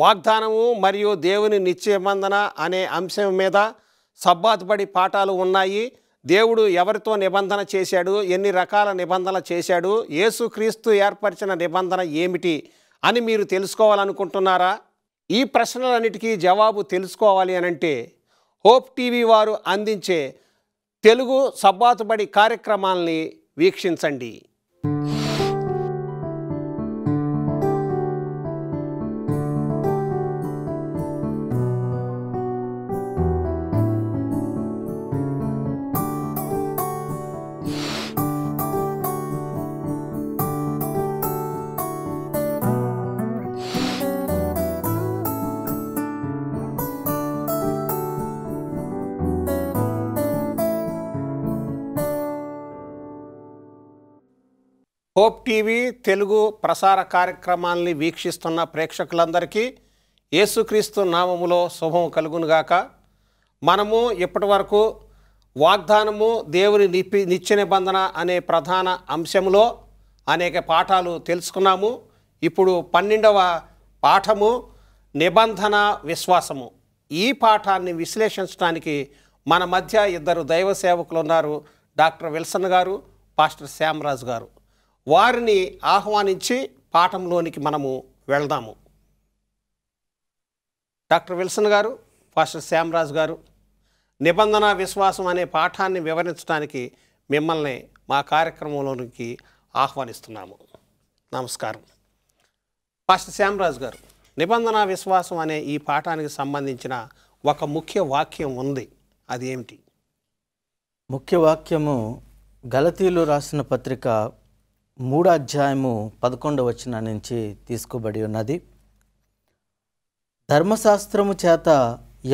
వాగ్దానము మరియు దేవుని నిశ్చయబంధన అనే అంశం మీద సబ్బాతుపడి పాఠాలు ఉన్నాయి దేవుడు ఎవరితో నిబంధన చేశాడు ఎన్ని రకాల నిబంధనలు చేశాడు ఏసుక్రీస్తు ఏర్పరిచిన నిబంధన ఏమిటి అని మీరు తెలుసుకోవాలనుకుంటున్నారా ఈ ప్రశ్నలన్నిటికీ జవాబు తెలుసుకోవాలి అనంటే హోప్ టీవీ వారు అందించే తెలుగు సబ్బాతుబడి కార్యక్రమాల్ని వీక్షించండి హోప్ టీవీ తెలుగు ప్రసార కార్యక్రమాల్ని వీక్షిస్తున్న ప్రేక్షకులందరికీ యేసుక్రీస్తు నామములో శుభం కలుగునుగాక మనము ఇప్పటి వరకు వాగ్దానము దేవుని నిపి నిత్య నిబంధన అనే ప్రధాన అంశంలో అనేక పాఠాలు తెలుసుకున్నాము ఇప్పుడు పన్నెండవ పాఠము నిబంధన విశ్వాసము ఈ పాఠాన్ని విశ్లేషించడానికి మన మధ్య ఇద్దరు దైవ సేవకులు ఉన్నారు డాక్టర్ విల్సన్ గారు పాస్టర్ శ్యామరాజు గారు వారిని ఆహ్వానించి పాఠంలోనికి మనము వెళ్దాము డాక్టర్ విల్సన్ గారు ఫాస్టర్ శ్యామరాజు గారు నిబంధన విశ్వాసం అనే పాఠాన్ని వివరించడానికి మిమ్మల్ని మా కార్యక్రమంలోనికి ఆహ్వానిస్తున్నాము నమస్కారం ఫాస్టర్ శ్యామరాజు గారు నిబంధన విశ్వాసం అనే ఈ పాఠానికి సంబంధించిన ఒక ముఖ్య వాక్యం ఉంది అది ఏమిటి ముఖ్య వాక్యము గలతీలు రాసిన పత్రిక మూడో అధ్యాయము పదకొండు వచ్చిన నుంచి తీసుకోబడి ఉన్నది ధర్మశాస్త్రము చేత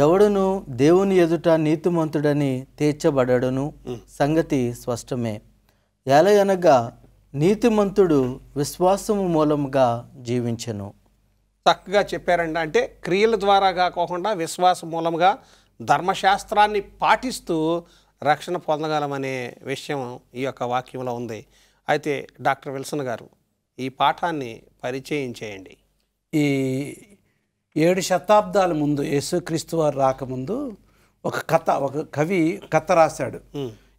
ఎవడును దేవుని ఎదుట నీతిమంతుడని తీర్చబడను సంగతి స్పష్టమే ఎలయనగా నీతిమంతుడు విశ్వాసము మూలముగా జీవించను చక్కగా చెప్పారండి అంటే క్రియల ద్వారా కాకుండా విశ్వాస మూలంగా ధర్మశాస్త్రాన్ని పాటిస్తూ రక్షణ పొందగలమనే విషయం ఈ యొక్క వాక్యంలో ఉంది అయితే డాక్టర్ విల్సన్ గారు ఈ పాఠాన్ని పరిచయం చేయండి ఈ ఏడు శతాబ్దాల ముందు యేసుక్రీస్తు వారు రాకముందు ఒక కథ ఒక కవి కథ రాశాడు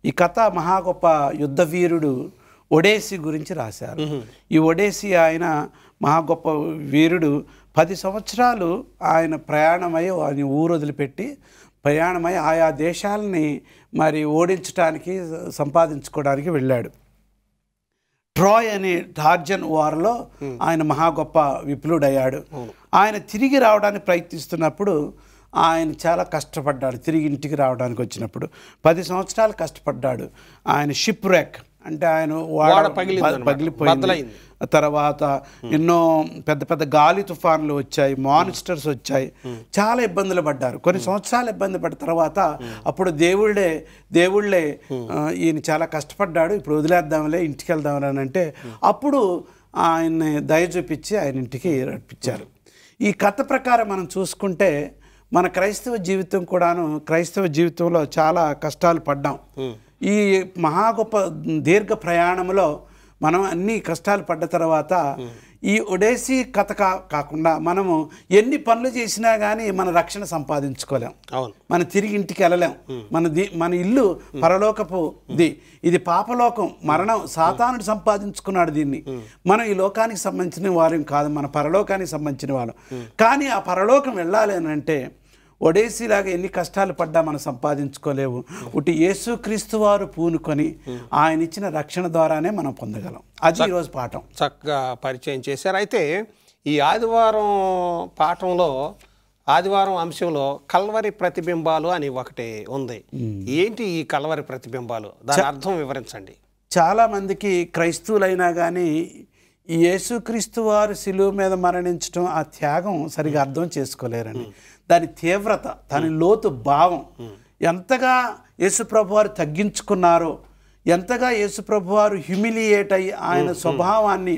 ఈ కథ మహా గొప్ప యుద్ధవీరుడు ఒడేసి గురించి రాశారు ఈ ఒడేసి ఆయన మహా గొప్ప వీరుడు పది సంవత్సరాలు ఆయన ప్రయాణమై ఆయన ఊరు వదిలిపెట్టి ప్రయాణమై ఆయా దేశాలని మరి ఓడించడానికి సంపాదించుకోవడానికి వెళ్ళాడు ట్రాయ్ అనే టార్జన్ వార్లో ఆయన మహా గొప్ప విప్లుడయ్యాడు ఆయన తిరిగి రావడానికి ప్రయత్నిస్తున్నప్పుడు ఆయన చాలా కష్టపడ్డాడు తిరిగి ఇంటికి రావడానికి వచ్చినప్పుడు పది సంవత్సరాలు కష్టపడ్డాడు ఆయన షిప్ రేక్ అంటే ఆయన వాడ పగిలిపోయింది తర్వాత ఎన్నో పెద్ద పెద్ద గాలి తుఫాన్లు వచ్చాయి మానిస్టర్స్ వచ్చాయి చాలా ఇబ్బందులు పడ్డారు కొన్ని సంవత్సరాలు ఇబ్బంది పడ్డ తర్వాత అప్పుడు దేవుళ్ళే దేవుళ్ళే ఈయన చాలా కష్టపడ్డాడు ఇప్పుడు వదిలేద్దాంలే ఇంటికి వెళ్దాంలే అని అంటే అప్పుడు ఆయన్ని దయ చూపించి ఆయన ఇంటికి నడిపించారు ఈ కథ ప్రకారం మనం చూసుకుంటే మన క్రైస్తవ జీవితం కూడాను క్రైస్తవ జీవితంలో చాలా కష్టాలు పడ్డాం ఈ మహా గొప్ప దీర్ఘ ప్రయాణంలో మనం అన్ని కష్టాలు పడ్డ తర్వాత ఈ ఒడేసీ కథ కాకుండా మనము ఎన్ని పనులు చేసినా కానీ మన రక్షణ సంపాదించుకోలేం అవును తిరిగి ఇంటికి వెళ్ళలేం మన మన ఇల్లు పరలోకపు ది ఇది పాపలోకం మరణం సాతానుడు సంపాదించుకున్నాడు దీన్ని మనం ఈ లోకానికి సంబంధించిన వారం కాదు మన పరలోకానికి సంబంధించిన వాళ్ళం కానీ ఆ పరలోకం వెళ్ళాలి అని అంటే ఒడేసిలాగా ఎన్ని కష్టాలు పడ్డా మనం సంపాదించుకోలేవు ఉట్టి యేసుక్రీస్తు వారు పూనుకొని ఆయన ఇచ్చిన రక్షణ ద్వారానే మనం పొందగలం అది ఈరోజు పాఠం చక్కగా పరిచయం చేశారు అయితే ఈ ఆదివారం పాఠంలో ఆదివారం అంశంలో కల్వరి ప్రతిబింబాలు అని ఒకటి ఉంది ఏంటి ఈ కల్వరి ప్రతిబింబాలు దాని అర్థం వివరించండి చాలామందికి క్రైస్తవులైనా కానీ యేసుక్రీస్తు వారు శిలువు మీద మరణించడం ఆ త్యాగం సరిగా అర్థం చేసుకోలేరండి దాని తీవ్రత దాని లోతు భావం ఎంతగా యేసుప్రభు వారు తగ్గించుకున్నారో ఎంతగా యేసుప్రభు వారు హ్యూమిలియేట్ అయ్యి ఆయన స్వభావాన్ని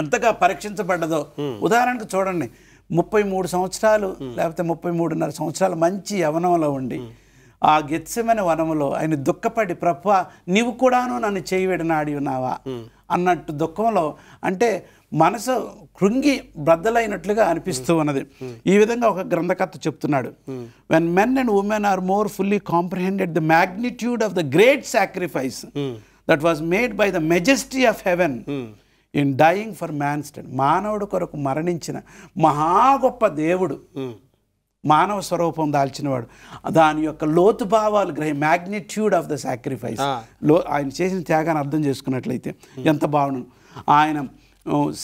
ఎంతగా పరీక్షించబడ్డదో ఉదాహరణకు చూడండి ముప్పై మూడు సంవత్సరాలు లేకపోతే ముప్పై మూడున్నర సంవత్సరాలు మంచి యవనంలో ఉండి ఆ గెత్సమైన వనంలో ఆయన దుఃఖపడి ప్రభు నీవు కూడాను నన్ను చేయి విడనాడి ఉన్నావా అన్నట్టు దుఃఖంలో అంటే మనసు కృంగి బ్రద్దలైనట్లుగా అనిపిస్తూ hmm. ఉన్నది hmm. ఈ విధంగా ఒక గ్రంథకర్త చెప్తున్నాడు when men and women are more fully comprehended the magnitude of the great sacrifice that was made by the majesty of heaven in dying for man stead మానవుడు కొరకు మరణించిన మహా గొప్ప దేవుడు hmm. మానవ స్వరూపం దాల్చినవాడు దాని యొక్క లోతు భావాలు గ్రహి మ్యాగ్నిట్యూడ్ ఆఫ్ ద సాక్రిఫైస్ లో ఆయన చేసిన త్యాగాన్ని అర్థం చేసుకున్నట్లయితే ఎంత బాగుండు ఆయన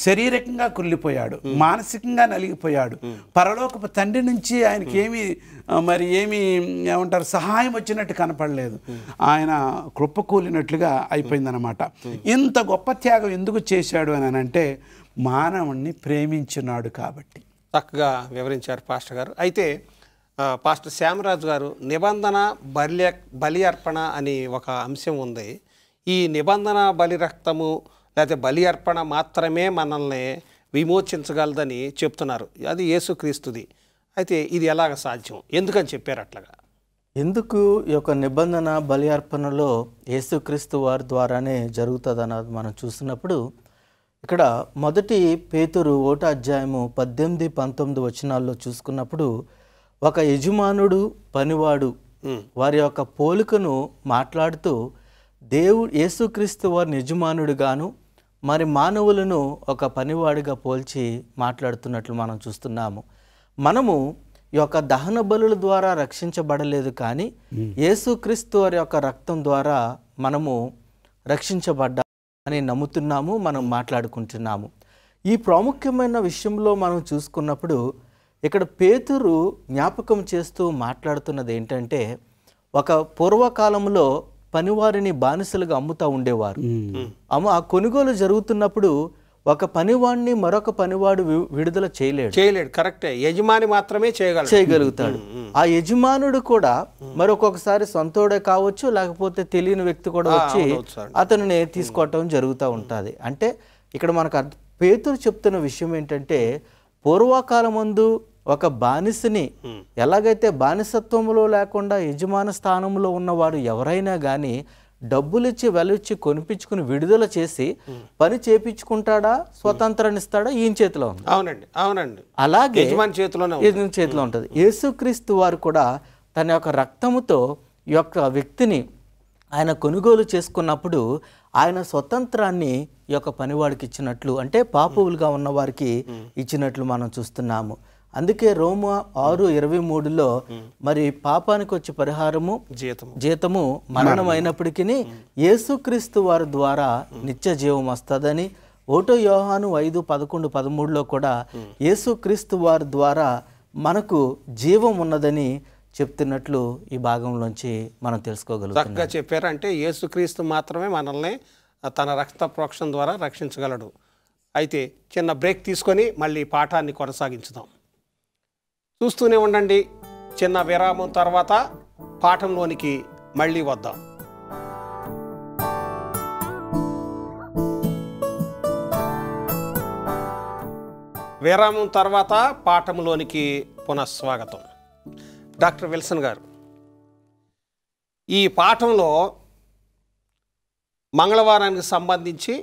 శరీరకంగా కుళ్ళిపోయాడు మానసికంగా నలిగిపోయాడు పరలోకపు తండ్రి నుంచి ఆయనకి ఏమి మరి ఏమి ఏమంటారు సహాయం వచ్చినట్టు కనపడలేదు ఆయన కృప్పకూలినట్లుగా అయిపోయిందనమాట ఇంత గొప్ప త్యాగం ఎందుకు చేశాడు అని అంటే మానవుణ్ణి ప్రేమించున్నాడు కాబట్టి చక్కగా వివరించారు పాస్టర్ గారు అయితే పాస్టర్ శ్యామరాజు గారు నిబంధన బలి బలి అర్పణ అని ఒక అంశం ఉంది ఈ నిబంధన బలి రక్తము లేకపోతే బలి అర్పణ మాత్రమే మనల్ని విమోచించగలదని చెప్తున్నారు అది యేసుక్రీస్తుది అయితే ఇది ఎలాగ సాధ్యం ఎందుకని చెప్పారు అట్లాగా ఎందుకు ఈ యొక్క నిబంధన బలి అర్పణలో యేసుక్రీస్తు వారి ద్వారానే జరుగుతుందన్నది మనం చూస్తున్నప్పుడు ఇక్కడ మొదటి పేతురు ఓట అధ్యాయము పద్దెనిమిది పంతొమ్మిది వచనాల్లో చూసుకున్నప్పుడు ఒక యజమానుడు పనివాడు వారి యొక్క పోలికను మాట్లాడుతూ దేవు యేసుక్రీస్తు వారిని గాను మరి మానవులను ఒక పనివాడిగా పోల్చి మాట్లాడుతున్నట్లు మనం చూస్తున్నాము మనము ఈ యొక్క దహన బలుల ద్వారా రక్షించబడలేదు కానీ యేసుక్రీస్తు వారి యొక్క రక్తం ద్వారా మనము రక్షించబడ్డా అని నమ్ముతున్నాము మనం మాట్లాడుకుంటున్నాము ఈ ప్రాముఖ్యమైన విషయంలో మనం చూసుకున్నప్పుడు ఇక్కడ పేతురు జ్ఞాపకం చేస్తూ మాట్లాడుతున్నది ఏంటంటే ఒక పూర్వకాలంలో పనివారిని బానిసలుగా అమ్ముతా ఉండేవారు అమ్మ ఆ కొనుగోలు జరుగుతున్నప్పుడు ఒక పనివాడిని మరొక పనివాడు విడుదల చేయలేడు చేయలేడు కరెక్టే యజమాని మాత్రమే చేయగలడు చేయగలుగుతాడు ఆ యజమానుడు కూడా మరొకొకసారి సొంతోడే కావచ్చు లేకపోతే తెలియని వ్యక్తి కూడా వచ్చి అతనిని తీసుకోవటం జరుగుతూ ఉంటుంది అంటే ఇక్కడ మనకు పేతులు చెప్తున్న విషయం ఏంటంటే పూర్వకాలం ముందు ఒక బానిసని ఎలాగైతే బానిసత్వంలో లేకుండా యజమాన స్థానంలో ఉన్నవాడు ఎవరైనా కానీ డబ్బులిచ్చి వెలిచ్చి కొనిపించుకుని విడుదల చేసి పని చేపించుకుంటాడా స్వతంత్రాన్ని ఇస్తాడా ఈయన చేతిలో ఉంది అవునండి అవునండి అలాగే చేతిలో చేతిలో ఉంటుంది యేసుక్రీస్తు వారు కూడా తన యొక్క రక్తముతో యొక్క వ్యక్తిని ఆయన కొనుగోలు చేసుకున్నప్పుడు ఆయన స్వతంత్రాన్ని ఈ యొక్క పనివాడికి ఇచ్చినట్లు అంటే పాపువులుగా ఉన్నవారికి ఇచ్చినట్లు మనం చూస్తున్నాము అందుకే రోమ ఆరు ఇరవై మూడులో మరి పాపానికి వచ్చే పరిహారము జీతము జీతము మరణం అయినప్పటికీ యేసుక్రీస్తు వారి ద్వారా నిత్య జీవం వస్తుందని ఓటో యోహాను ఐదు పదకొండు పదమూడులో కూడా యేసుక్రీస్తు వారి ద్వారా మనకు జీవం ఉన్నదని చెప్తున్నట్లు ఈ భాగంలోంచి మనం తెలుసుకోగలుగుతాం చక్కగా చెప్పారంటే యేసుక్రీస్తు మాత్రమే మనల్ని తన రక్త ప్రోక్షణ ద్వారా రక్షించగలడు అయితే చిన్న బ్రేక్ తీసుకొని మళ్ళీ పాఠాన్ని కొనసాగించుదాం చూస్తూనే ఉండండి చిన్న విరామం తర్వాత పాఠంలోనికి మళ్ళీ వద్దాం విరామం తర్వాత పాఠంలోనికి పునఃస్వాగతం డాక్టర్ విల్సన్ గారు ఈ పాఠంలో మంగళవారానికి సంబంధించి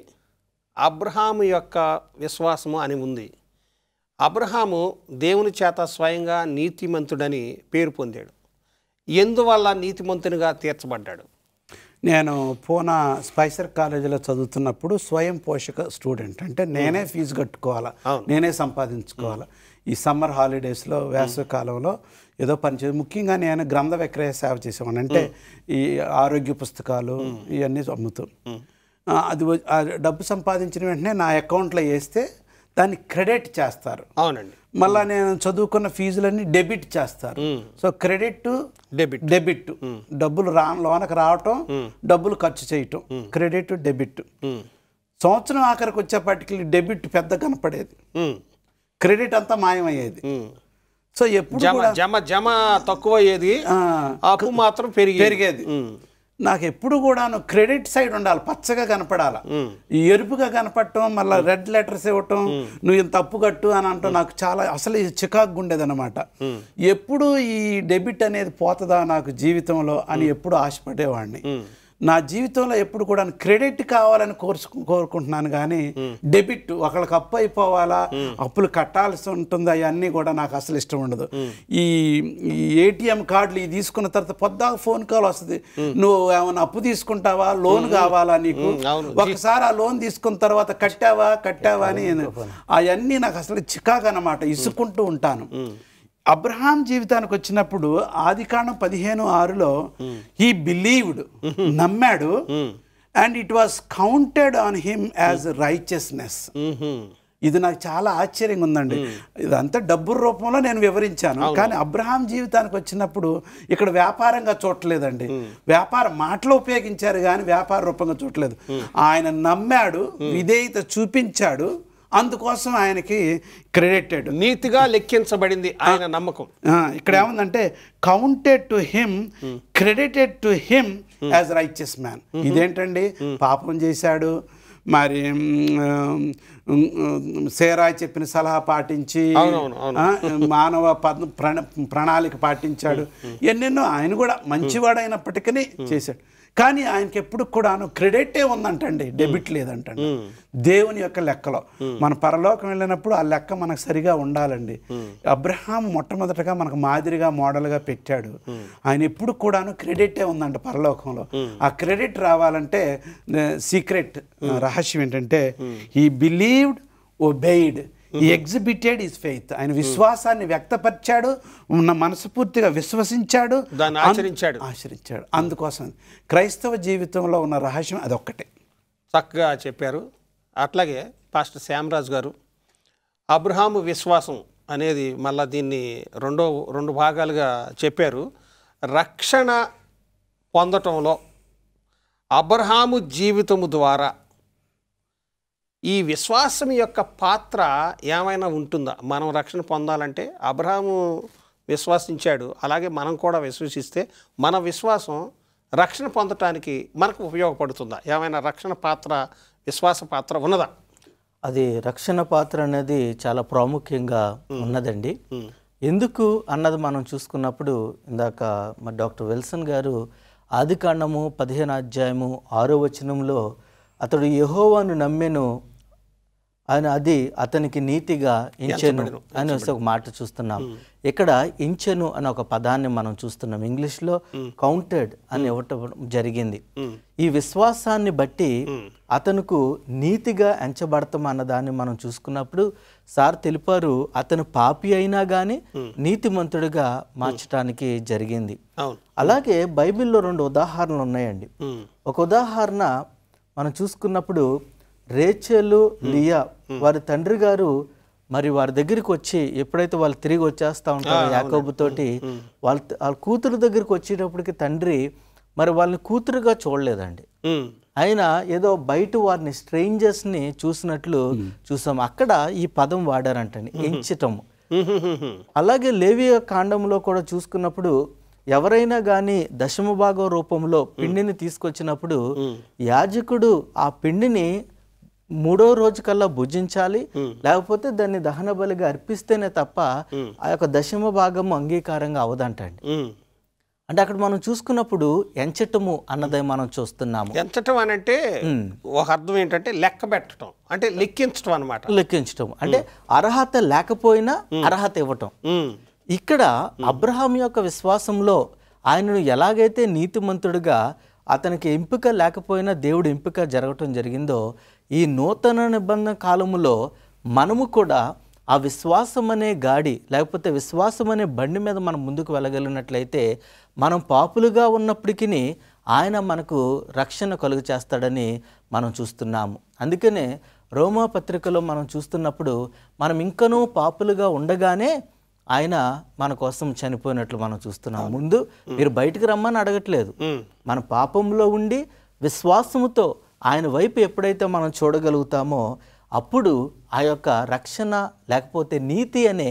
అబ్రహాము యొక్క విశ్వాసము అని ఉంది అబ్రహాము దేవుని చేత స్వయంగా నీతిమంతుడని పేరు పొందాడు ఎందువల్ల నీతిమంతునిగా తీర్చబడ్డాడు నేను పూనా స్పైసర్ కాలేజీలో చదువుతున్నప్పుడు స్వయం పోషక స్టూడెంట్ అంటే నేనే ఫీజు కట్టుకోవాలా నేనే సంపాదించుకోవాలా ఈ సమ్మర్ హాలిడేస్లో వేసవి కాలంలో ఏదో పనిచే ముఖ్యంగా నేను గ్రంథ విక్రయ సేవ చేసేవాడిని అంటే ఈ ఆరోగ్య పుస్తకాలు ఇవన్నీ అమ్ముతూ అది డబ్బు సంపాదించిన వెంటనే నా అకౌంట్లో వేస్తే దాన్ని క్రెడిట్ చేస్తారు అవునండి మళ్ళా నేను చదువుకున్న ఫీజులన్నీ డెబిట్ చేస్తారు సో క్రెడిట్ డెబిట్ డెబిట్ డబ్బులు రా లోనకు రావటం డబ్బులు ఖర్చు చేయటం క్రెడిట్ డెబిట్ సంవత్సరం ఆఖరికి వచ్చేపాటికి డెబిట్ పెద్ద కనపడేది క్రెడిట్ అంతా మాయమయ్యేది సో ఎప్పుడు జమ జమ తక్కువ అయ్యేది అప్పు మాత్రం పెరిగి పెరిగేది నాకు ఎప్పుడు కూడా క్రెడిట్ సైడ్ ఉండాలి పచ్చగా కనపడాలి ఈ ఎరుపుగా కనపడటం మళ్ళీ రెడ్ లెటర్స్ ఇవ్వటం నువ్వు ఇంత తప్పు కట్టు అని అంటూ నాకు చాలా అసలు చికాకు అనమాట ఎప్పుడు ఈ డెబిట్ అనేది పోతుందా నాకు జీవితంలో అని ఎప్పుడు ఆశపడేవాడిని నా జీవితంలో ఎప్పుడు కూడా క్రెడిట్ కావాలని కోర్చు కోరుకుంటున్నాను కానీ డెబిట్ ఒకళ్ళకి అప్పు అయిపోవాలా అప్పులు కట్టాల్సి ఉంటుంది అవన్నీ కూడా నాకు అసలు ఇష్టం ఉండదు ఈ ఏటీఎం కార్డులు ఇవి తీసుకున్న తర్వాత పొద్దాక ఫోన్ కాల్ వస్తుంది నువ్వు ఏమైనా అప్పు తీసుకుంటావా లోన్ కావాలా నీకు ఒకసారి ఆ లోన్ తీసుకున్న తర్వాత కట్టావా కట్టావా అని అవన్నీ నాకు అసలు చికాకు అనమాట ఇసుకుంటూ ఉంటాను అబ్రహాం జీవితానికి వచ్చినప్పుడు ఆది కాండం పదిహేను ఆరులో ఈ బిలీవ్డ్ నమ్మాడు and it was counted on him as righteousness ఇది నాకు చాలా ఆశ్చర్యంగా ఉందండి ఇదంతా డబ్బు రూపంలో నేను వివరించాను కానీ అబ్రహాం జీవితానికి వచ్చినప్పుడు ఇక్కడ వ్యాపారంగా చూడలేదండి వ్యాపార మాటలు ఉపయోగించారు కానీ వ్యాపార రూపంగా చూడలేదు ఆయన నమ్మాడు విధేయత చూపించాడు అందుకోసం ఆయనకి క్రెడిటెడ్ నీతిగా లెక్కించబడింది ఆయన నమ్మకం ఇక్కడ ఏముందంటే counted to him credited to him as righteous man ఇదేంటండి పాపం చేశాడు మరి సేరా చెప్పిన సలహా పాటించి మానవ ప్రణాళిక పాటించాడు ఎన్నెన్నో ఆయన కూడా మంచివాడైనప్పటికీ చేశాడు కానీ ఆయనకి ఎప్పుడు కూడాను క్రెడిటే ఉందంటండి డెబిట్ లేదంటండి దేవుని యొక్క లెక్కలో మన పరలోకం వెళ్ళినప్పుడు ఆ లెక్క మనకు సరిగా ఉండాలండి అబ్రహాం మొట్టమొదటగా మనకు మాదిరిగా మోడల్గా పెట్టాడు ఆయన ఎప్పుడు కూడాను క్రెడిటే ఉందంట పరలోకంలో ఆ క్రెడిట్ రావాలంటే సీక్రెట్ రహస్యం ఏంటంటే ఈ believed obeyed exhibited his faith ఆయన mm-hmm. విశ్వాసాన్ని వ్యక్తపరిచాడు మనస్ఫూర్తిగా విశ్వసించాడు దాన్ని ఆచరించాడు ఆచరించాడు అందుకోసం క్రైస్తవ జీవితంలో ఉన్న రహస్యం అదొక్కటే చక్కగా చెప్పారు అట్లాగే పాస్టర్ శ్యామరాజు గారు అబ్రహాము విశ్వాసం అనేది మళ్ళీ దీన్ని రెండో రెండు భాగాలుగా చెప్పారు రక్షణ పొందటంలో అబ్రహాము జీవితము ద్వారా ఈ విశ్వాసం యొక్క పాత్ర ఏమైనా ఉంటుందా మనం రక్షణ పొందాలంటే అబ్రహాము విశ్వాసించాడు అలాగే మనం కూడా విశ్వసిస్తే మన విశ్వాసం రక్షణ పొందటానికి మనకు ఉపయోగపడుతుందా ఏమైనా రక్షణ పాత్ర విశ్వాస పాత్ర ఉన్నదా అది రక్షణ పాత్ర అనేది చాలా ప్రాముఖ్యంగా ఉన్నదండి ఎందుకు అన్నది మనం చూసుకున్నప్పుడు ఇందాక మా డాక్టర్ విల్సన్ గారు ఆది కాండము పదిహేను అధ్యాయము ఆరో వచనంలో అతడు యహోవాను నమ్మెను ఆయన అది అతనికి నీతిగా ఇంచెను అని వస్తే ఒక మాట చూస్తున్నాం ఇక్కడ ఇంచెను అనే ఒక పదాన్ని మనం చూస్తున్నాం ఇంగ్లీష్లో కౌంటెడ్ అని ఇవ్వటం జరిగింది ఈ విశ్వాసాన్ని బట్టి అతనుకు నీతిగా ఎంచబడతాం అన్నదాన్ని మనం చూసుకున్నప్పుడు సార్ తెలిపారు అతను పాపి అయినా కానీ నీతిమంతుడిగా మార్చడానికి జరిగింది అలాగే బైబిల్లో రెండు ఉదాహరణలు ఉన్నాయండి ఒక ఉదాహరణ మనం చూసుకున్నప్పుడు రేచలు లియా వారి తండ్రి గారు మరి వారి దగ్గరికి వచ్చి ఎప్పుడైతే వాళ్ళు తిరిగి ఉంటారు ఉంటారో తోటి వాళ్ళ వాళ్ళ కూతురు దగ్గరికి వచ్చేటప్పటికి తండ్రి మరి వాళ్ళని కూతురుగా చూడలేదండి ఆయన ఏదో బయట వారిని స్ట్రేంజర్స్ని చూసినట్లు చూసాం అక్కడ ఈ పదం వాడారంటండి ఎంచటము అలాగే లేవి కాండంలో కూడా చూసుకున్నప్పుడు ఎవరైనా కానీ దశమభాగం రూపంలో పిండిని తీసుకొచ్చినప్పుడు యాజకుడు ఆ పిండిని మూడో రోజు కల్లా భుజించాలి లేకపోతే దాన్ని దహన బలిగా అర్పిస్తేనే తప్ప ఆ యొక్క దశమ భాగం అంగీకారంగా అవదంటండి అంటే అక్కడ మనం చూసుకున్నప్పుడు ఎంచటము అన్నదే మనం చూస్తున్నాము ఎంచటం అని అంటే ఒక అర్థం ఏంటంటే లెక్క పెట్టడం అంటే లెక్కించడం అనమాట లెక్కించటం అంటే అర్హత లేకపోయినా అర్హత ఇవ్వటం ఇక్కడ అబ్రహాం యొక్క విశ్వాసంలో ఆయనను ఎలాగైతే నీతిమంతుడుగా అతనికి ఎంపిక లేకపోయినా దేవుడు ఎంపిక జరగటం జరిగిందో ఈ నూతన నిబంధన కాలములో మనము కూడా ఆ విశ్వాసం అనే గాడి లేకపోతే విశ్వాసం అనే బండి మీద మనం ముందుకు వెళ్ళగలిగినట్లయితే మనం పాపులుగా ఉన్నప్పటికీ ఆయన మనకు రక్షణ కలుగు చేస్తాడని మనం చూస్తున్నాము అందుకనే రోమా పత్రికలో మనం చూస్తున్నప్పుడు మనం ఇంకనూ పాపులుగా ఉండగానే ఆయన మన కోసం చనిపోయినట్లు మనం చూస్తున్నాం ముందు మీరు బయటకు రమ్మని అడగట్లేదు మన పాపంలో ఉండి విశ్వాసముతో ఆయన వైపు ఎప్పుడైతే మనం చూడగలుగుతామో అప్పుడు ఆ యొక్క రక్షణ లేకపోతే నీతి అనే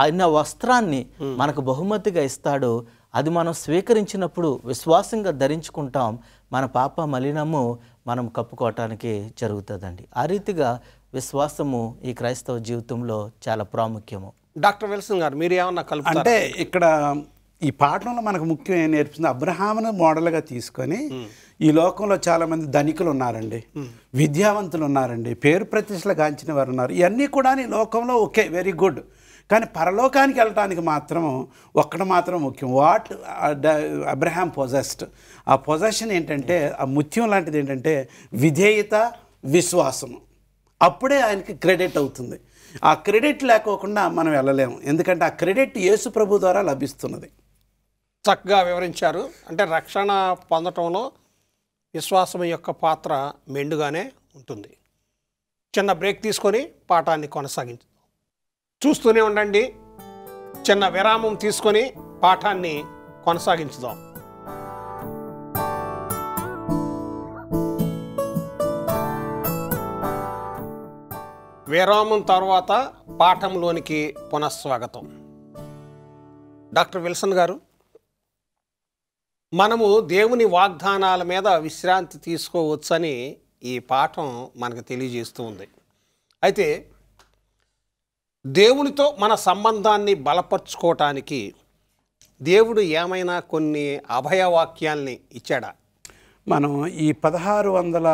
ఆయన వస్త్రాన్ని మనకు బహుమతిగా ఇస్తాడు అది మనం స్వీకరించినప్పుడు విశ్వాసంగా ధరించుకుంటాం మన పాప మలినము మనం కప్పుకోవటానికి జరుగుతుందండి ఆ రీతిగా విశ్వాసము ఈ క్రైస్తవ జీవితంలో చాలా ప్రాముఖ్యము డాక్టర్ విల్సన్ గారు మీరు ఏమన్నా కలుపు అంటే ఇక్కడ ఈ పాఠంలో మనకు ముఖ్యం నేర్పిస్తుంది అబ్రహామును మోడల్గా తీసుకొని ఈ లోకంలో చాలామంది ధనికులు ఉన్నారండి విద్యావంతులు ఉన్నారండి పేరు ప్రతిష్టలు గాంచిన వారు ఉన్నారు ఇవన్నీ కూడా ఈ లోకంలో ఓకే వెరీ గుడ్ కానీ పరలోకానికి వెళ్ళడానికి మాత్రం ఒక్కడ మాత్రం ముఖ్యం వాట్ అబ్రహాం పొజెస్ట్ ఆ పొజెషన్ ఏంటంటే ఆ ముత్యం లాంటిది ఏంటంటే విధేయత విశ్వాసము అప్పుడే ఆయనకి క్రెడిట్ అవుతుంది ఆ క్రెడిట్ లేకోకుండా మనం వెళ్ళలేము ఎందుకంటే ఆ క్రెడిట్ యేసు ప్రభు ద్వారా లభిస్తున్నది చక్కగా వివరించారు అంటే రక్షణ పొందటంలో విశ్వాసం యొక్క పాత్ర మెండుగానే ఉంటుంది చిన్న బ్రేక్ తీసుకొని పాఠాన్ని కొనసాగించు చూస్తూనే ఉండండి చిన్న విరామం తీసుకొని పాఠాన్ని కొనసాగించుదాం విరామం తర్వాత పాఠంలోనికి పునఃస్వాగతం డాక్టర్ విల్సన్ గారు మనము దేవుని వాగ్దానాల మీద విశ్రాంతి తీసుకోవచ్చని ఈ పాఠం మనకు తెలియజేస్తూ ఉంది అయితే దేవునితో మన సంబంధాన్ని బలపరుచుకోవటానికి దేవుడు ఏమైనా కొన్ని అభయవాక్యాల్ని ఇచ్చాడా మనం ఈ పదహారు వందల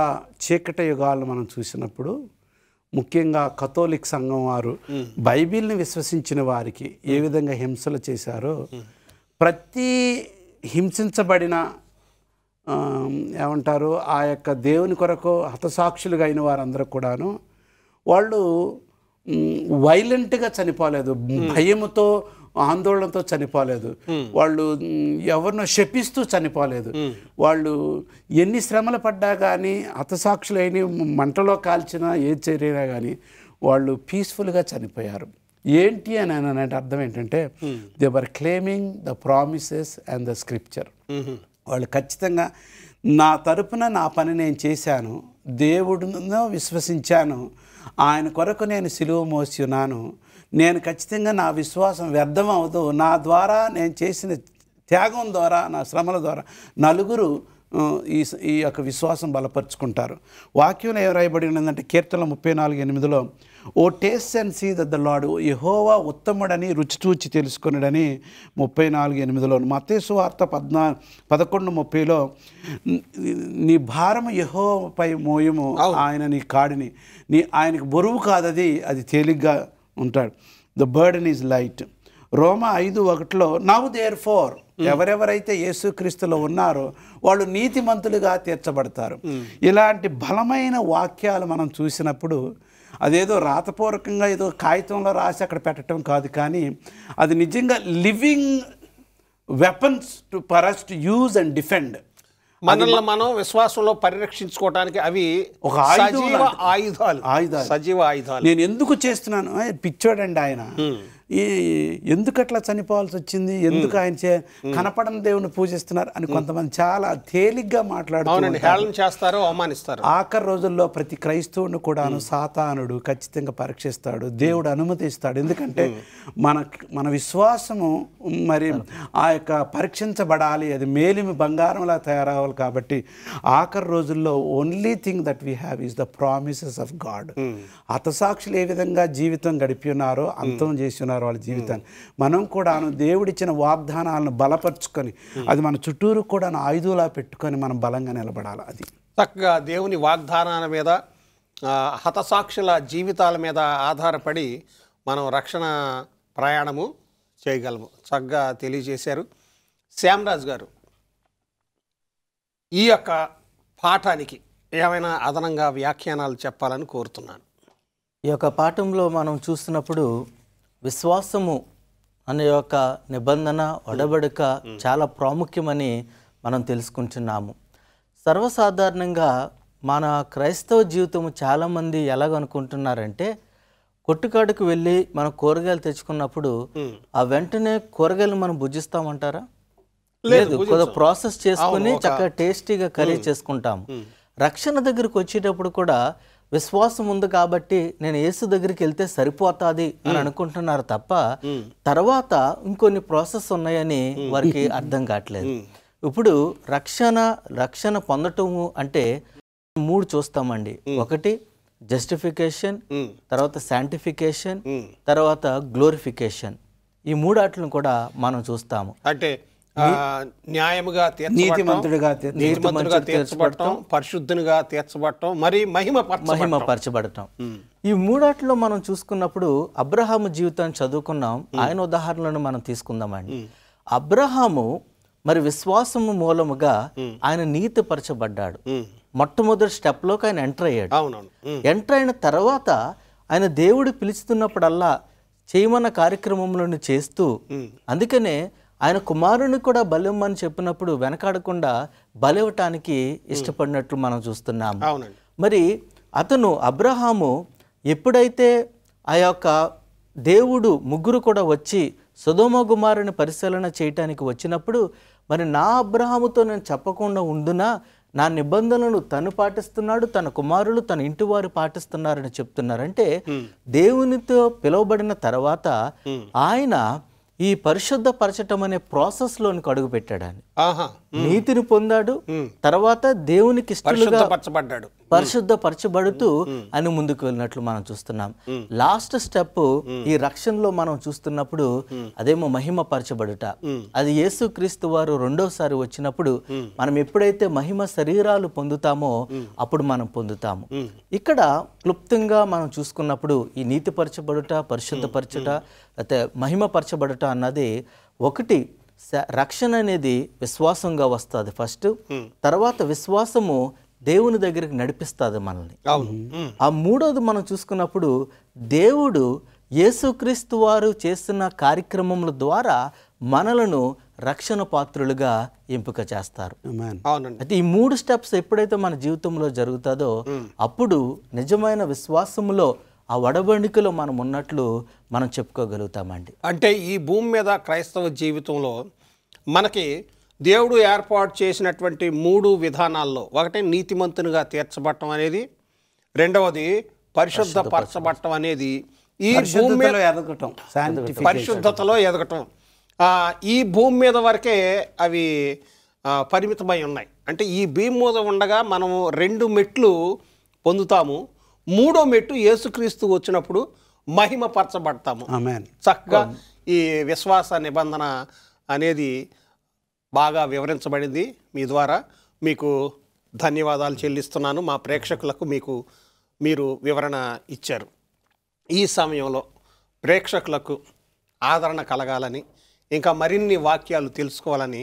చీకటి యుగాలను మనం చూసినప్పుడు ముఖ్యంగా కథోలిక్ సంఘం వారు బైబిల్ని విశ్వసించిన వారికి ఏ విధంగా హింసలు చేశారో ప్రతి హింసించబడిన ఏమంటారు ఆ యొక్క దేవుని కొరకు హతసాక్షులుగా అయిన వారందరూ కూడాను వాళ్ళు వైలెంట్గా చనిపోలేదు భయముతో ఆందోళనతో చనిపోలేదు వాళ్ళు ఎవరినో శపిస్తూ చనిపోలేదు వాళ్ళు ఎన్ని శ్రమలు పడ్డా కానీ హతసాక్షులైన మంటలో కాల్చినా ఏ చేరినా కానీ వాళ్ళు పీస్ఫుల్గా చనిపోయారు ఏంటి అని అంటే అర్థం ఏంటంటే they were claiming the promises and the scripture వాళ్ళు ఖచ్చితంగా నా తరపున నా పని నేను చేశాను దేవుడును విశ్వసించాను ఆయన కొరకు నేను సిలువ మోసి ఉన్నాను నేను ఖచ్చితంగా నా విశ్వాసం వ్యర్థం అవదు నా ద్వారా నేను చేసిన త్యాగం ద్వారా నా శ్రమల ద్వారా నలుగురు ఈ ఈ యొక్క విశ్వాసం బలపరుచుకుంటారు వాక్యం ఏం రాయబడి ఉందంటే కీర్తన ముప్పై నాలుగు ఎనిమిదిలో O taste and see that the యహోవా ఉత్తముడని రుచిచూచి తెలుసుకున్నాడని ముప్పై నాలుగు ఎనిమిదిలో మతేసు వార్త పద్నా పదకొండు ముప్పైలో నీ భారము యహోపై మోయము ఆయన నీ కాడిని నీ ఆయనకు బరువు కాదది అది తేలిగ్గా ఉంటాడు ద బర్డన్ ఈజ్ లైట్ రోమ ఐదు ఒకటిలో నవ్ దేర్ ఫోర్ ఎవరెవరైతే యేసుక్రీస్తులో ఉన్నారో వాళ్ళు నీతిమంతులుగా తీర్చబడతారు ఇలాంటి బలమైన వాక్యాలు మనం చూసినప్పుడు అదేదో రాతపూర్వకంగా ఏదో కాగితంలో రాసి అక్కడ పెట్టడం కాదు కానీ అది నిజంగా living weapons to first use and defend మనల్ని మనం విశ్వాసంలో పరిరక్షించుకోవడానికి అవి ఒక ఆయుధాలు ఆయుధాలు సజీవ ఆయుధాలు నేను ఎందుకు చేస్తున్నాను పిచ్చోడండి ఆయన ఈ ఎందుకు అట్లా చనిపోవాల్సి వచ్చింది ఎందుకు ఆయన కనపడని దేవుని పూజిస్తున్నారు అని కొంతమంది చాలా తేలిగ్గా మాట్లాడుతున్నారు అవమానిస్తారు ఆఖరి రోజుల్లో ప్రతి క్రైస్తవుని కూడాను సాతానుడు ఖచ్చితంగా పరీక్షిస్తాడు దేవుడు అనుమతిస్తాడు ఎందుకంటే మన మన విశ్వాసము మరి ఆ యొక్క పరీక్షించబడాలి అది మేలిమి బంగారంలా తయారవ్వాలి కాబట్టి ఆఖరి రోజుల్లో only thing that we have is the promises of God హతసాక్షులు ఏ విధంగా జీవితం గడిపి ఉన్నారో అంతం చేసి ఆనందిస్తున్నారు వాళ్ళ జీవితాన్ని మనం కూడా దేవుడిచ్చిన వాగ్దానాలను బలపరుచుకొని అది మన చుట్టూరు కూడా ఆయుధులా పెట్టుకొని మనం బలంగా నిలబడాలి అది చక్కగా దేవుని వాగ్దానాల మీద హతసాక్షుల జీవితాల మీద ఆధారపడి మనం రక్షణ ప్రయాణము చేయగలము చక్కగా తెలియజేశారు శ్యామరాజ్ గారు ఈ యొక్క పాఠానికి ఏమైనా అదనంగా వ్యాఖ్యానాలు చెప్పాలని కోరుతున్నాను ఈ యొక్క పాఠంలో మనం చూస్తున్నప్పుడు విశ్వాసము అనే యొక్క నిబంధన ఒడబడుక చాలా ప్రాముఖ్యమని మనం తెలుసుకుంటున్నాము సర్వసాధారణంగా మన క్రైస్తవ జీవితం చాలామంది ఎలాగనుకుంటున్నారంటే కొట్టుకాడుకు వెళ్ళి మనం కూరగాయలు తెచ్చుకున్నప్పుడు ఆ వెంటనే కూరగాయలు మనం భుజిస్తామంటారా లేదు కొద్దిగా ప్రాసెస్ చేసుకుని చక్కగా టేస్టీగా కర్రీ చేసుకుంటాము రక్షణ దగ్గరకు వచ్చేటప్పుడు కూడా విశ్వాసం ఉంది కాబట్టి నేను యేసు దగ్గరికి వెళ్తే సరిపోతుంది అని అనుకుంటున్నారు తప్ప తర్వాత ఇంకొన్ని ప్రాసెస్ ఉన్నాయని వారికి అర్థం కావట్లేదు ఇప్పుడు రక్షణ రక్షణ పొందటము అంటే మూడు చూస్తామండి ఒకటి జస్టిఫికేషన్ తర్వాత శాంటిఫికేషన్ తర్వాత గ్లోరిఫికేషన్ ఈ మూడు ఆటలను కూడా మనం చూస్తాము అంటే న్యాయముగా నీతిమంతుడిగా నీతిమంతుడిగా తీర్చబడటం పరిశుద్ధునిగా తీర్చబడటం మరి మహిమ మహిమ పరచబడటం ఈ మూడాట్లో మనం చూసుకున్నప్పుడు అబ్రహాము జీవితాన్ని చదువుకున్నాం ఆయన ఉదాహరణలను మనం తీసుకుందామండి అబ్రహాము మరి విశ్వాసము మూలముగా ఆయన నీతి పరచబడ్డాడు మొట్టమొదటి లోకి ఆయన ఎంటర్ అయ్యాడు ఎంటర్ అయిన తర్వాత ఆయన దేవుడు పిలుచుతున్నప్పుడల్లా చేయమన్న కార్యక్రమంలో చేస్తూ అందుకనే ఆయన కుమారుని కూడా బలివ్వమని చెప్పినప్పుడు వెనకాడకుండా బలివ్వటానికి ఇష్టపడినట్లు మనం చూస్తున్నాము మరి అతను అబ్రహాము ఎప్పుడైతే ఆ యొక్క దేవుడు ముగ్గురు కూడా వచ్చి సుధోమ కుమారుని పరిశీలన చేయటానికి వచ్చినప్పుడు మరి నా అబ్రహాముతో నేను చెప్పకుండా ఉండునా నా నిబంధనలు తను పాటిస్తున్నాడు తన కుమారులు తన ఇంటి వారు పాటిస్తున్నారని చెప్తున్నారంటే దేవునితో పిలువబడిన తర్వాత ఆయన ఈ పరిశుద్ధపరచటం అనే ప్రాసెస్లోనికి అడుగుపెట్టాడని నీతిని పొందాడు తర్వాత దేవునికి ఇష్టలుగా పరచబడ్డాడు పరిశుద్ధపరచబడుతూ అని ముందుకు వెళ్ళినట్లు మనం చూస్తున్నాం లాస్ట్ స్టెప్ ఈ రక్షణలో మనం చూస్తున్నప్పుడు అదేమో మహిమ పరచబడుట అది యేసు క్రీస్తు వారు రెండోసారి వచ్చినప్పుడు మనం ఎప్పుడైతే మహిమ శరీరాలు పొందుతామో అప్పుడు మనం పొందుతాము ఇక్కడ క్లుప్తంగా మనం చూసుకున్నప్పుడు ఈ నీతి పరచబడుట పరిశుద్ధపరచుట అయితే మహిమ పరచబడుట అన్నది ఒకటి రక్షణ అనేది విశ్వాసంగా వస్తుంది ఫస్ట్ తర్వాత విశ్వాసము దేవుని దగ్గరికి నడిపిస్తుంది మనల్ని ఆ మూడోది మనం చూసుకున్నప్పుడు దేవుడు యేసుక్రీస్తు వారు చేస్తున్న కార్యక్రమముల ద్వారా మనలను రక్షణ పాత్రులుగా ఎంపిక చేస్తారు అయితే ఈ మూడు స్టెప్స్ ఎప్పుడైతే మన జీవితంలో జరుగుతుందో అప్పుడు నిజమైన విశ్వాసములో ఆ వడబణికలో మనం ఉన్నట్లు మనం చెప్పుకోగలుగుతామండి అంటే ఈ భూమి మీద క్రైస్తవ జీవితంలో మనకి దేవుడు ఏర్పాటు చేసినటువంటి మూడు విధానాల్లో ఒకటి నీతిమంతునిగా తీర్చబట్టం అనేది రెండవది పరిశుద్ధపరచబట్టం అనేది ఈ భూమి మీద ఎదగటం పరిశుద్ధతలో ఎదగటం ఈ భూమి మీద వరకే అవి పరిమితమై ఉన్నాయి అంటే ఈ భీమ్ మీద ఉండగా మనము రెండు మెట్లు పొందుతాము మూడో మెట్టు యేసుక్రీస్తు వచ్చినప్పుడు మహిమపరచబడతాము చక్కగా ఈ విశ్వాస నిబంధన అనేది బాగా వివరించబడింది మీ ద్వారా మీకు ధన్యవాదాలు చెల్లిస్తున్నాను మా ప్రేక్షకులకు మీకు మీరు వివరణ ఇచ్చారు ఈ సమయంలో ప్రేక్షకులకు ఆదరణ కలగాలని ఇంకా మరిన్ని వాక్యాలు తెలుసుకోవాలని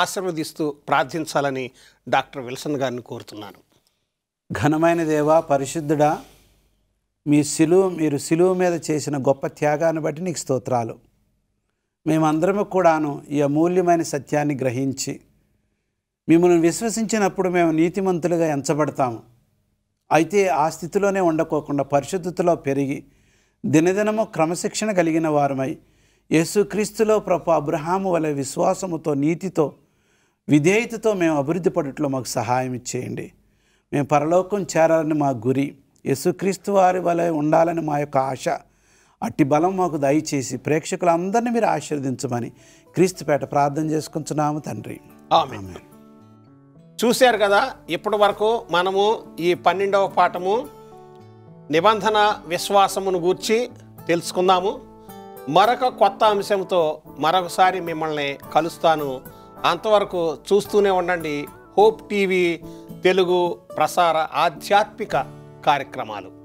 ఆశీర్వదిస్తూ ప్రార్థించాలని డాక్టర్ విల్సన్ గారిని కోరుతున్నాను ఘనమైన దేవా పరిశుద్ధుడా మీ సిలువు మీరు సిలువు మీద చేసిన గొప్ప త్యాగాన్ని బట్టి నీకు స్తోత్రాలు మేమందరము కూడాను ఈ అమూల్యమైన సత్యాన్ని గ్రహించి మిమ్మల్ని విశ్వసించినప్పుడు మేము నీతిమంతులుగా ఎంచబడతాము అయితే ఆ స్థితిలోనే ఉండకోకుండా పరిశుద్ధతలో పెరిగి దినదినము క్రమశిక్షణ కలిగిన వారమై యేసుక్రీస్తులో ప్రభు అబ్రహాము వలె విశ్వాసముతో నీతితో విధేయతతో మేము అభివృద్ధి పడట్లో మాకు సహాయం ఇచ్చేయండి మేము పరలోకం చేరాలని మా గురి యేసుక్రీస్తు వారి వలె ఉండాలని మా యొక్క ఆశ అట్టి బలం మాకు దయచేసి ప్రేక్షకులందరినీ మీరు ఆశీర్వదించమని క్రీస్తుపేట ప్రార్థన చేసుకుంటున్నాము తండ్రి చూశారు కదా ఇప్పటి వరకు మనము ఈ పన్నెండవ పాఠము నిబంధన విశ్వాసమును గూర్చి తెలుసుకుందాము మరొక కొత్త అంశంతో మరొకసారి మిమ్మల్ని కలుస్తాను అంతవరకు చూస్తూనే ఉండండి హోప్ టీవీ తెలుగు ప్రసార ఆధ్యాత్మిక కార్యక్రమాలు